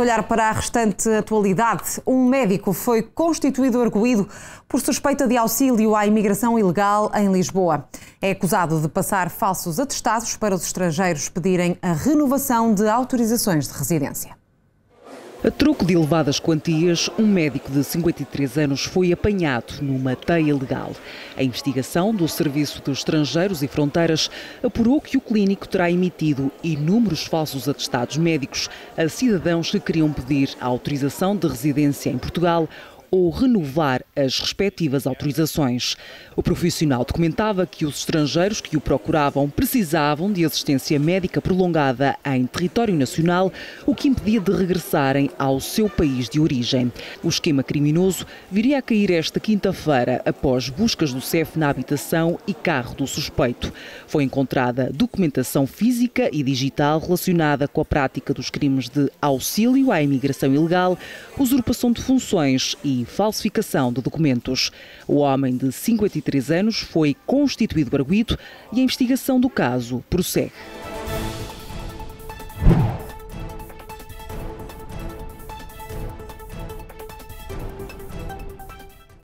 olhar para a restante atualidade. Um médico foi constituído arguído por suspeita de auxílio à imigração ilegal em Lisboa. É acusado de passar falsos atestados para os estrangeiros pedirem a renovação de autorizações de residência. A troco de elevadas quantias, um médico de 53 anos foi apanhado numa teia legal. A investigação do Serviço de Estrangeiros e Fronteiras apurou que o clínico terá emitido inúmeros falsos atestados médicos a cidadãos que queriam pedir a autorização de residência em Portugal ou renovar as respectivas autorizações. O profissional documentava que os estrangeiros que o procuravam precisavam de assistência médica prolongada em território nacional, o que impedia de regressarem ao seu país de origem. O esquema criminoso viria a cair esta quinta-feira após buscas do CEF na habitação e carro do suspeito. Foi encontrada documentação física e digital relacionada com a prática dos crimes de auxílio à imigração ilegal, usurpação de funções e falsificação de documentos. O homem de 53 anos foi constituído arguido e a investigação do caso prossegue.